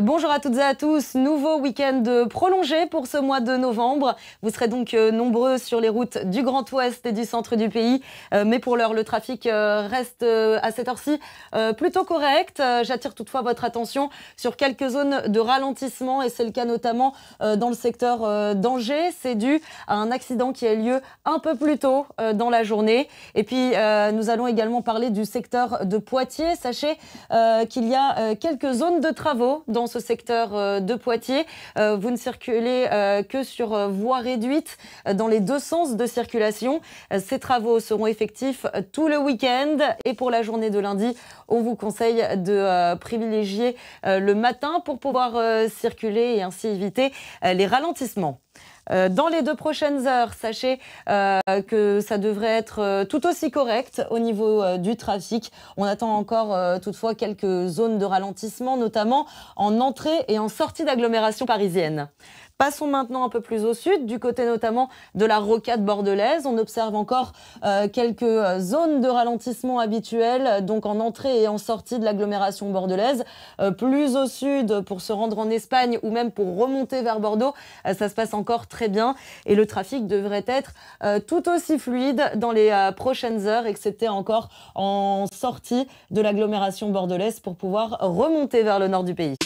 Bonjour à toutes et à tous, nouveau week-end prolongé pour ce mois de novembre. Vous serez donc euh, nombreux sur les routes du Grand Ouest et du centre du pays, euh, mais pour l'heure le trafic euh, reste à cette heure-ci plutôt correct. J'attire toutefois votre attention sur quelques zones de ralentissement et c'est le cas notamment dans le secteur d'Angers. C'est dû à un accident qui a eu lieu un peu plus tôt dans la journée. Et puis nous allons également parler du secteur de Poitiers. Sachez qu'il y a quelques zones de travaux dans dans ce secteur euh, de Poitiers. Euh, vous ne circulez euh, que sur voie réduite dans les deux sens de circulation. Ces travaux seront effectifs tout le week-end et pour la journée de lundi, on vous conseille de privilégier le matin pour pouvoir circuler et ainsi éviter les ralentissements. Euh, dans les deux prochaines heures, sachez euh, que ça devrait être euh, tout aussi correct au niveau du trafic. On attend encore toutefois quelques zones de ralentissement, notamment en entrée et en sortie d'agglomération parisienne. Passons maintenant un peu plus au sud, du côté notamment de la rocade bordelaise. On observe encore euh, quelques euh, zones de ralentissement habituelles, donc en entrée et en sortie de l'agglomération bordelaise. Euh, plus au sud, pour se rendre en Espagne ou même pour remonter vers Bordeaux, ça se passe encore très bien et le trafic devrait être tout aussi fluide dans les prochaines heures, excepté encore en sortie de l'agglomération bordelaise pour pouvoir remonter vers le nord du pays.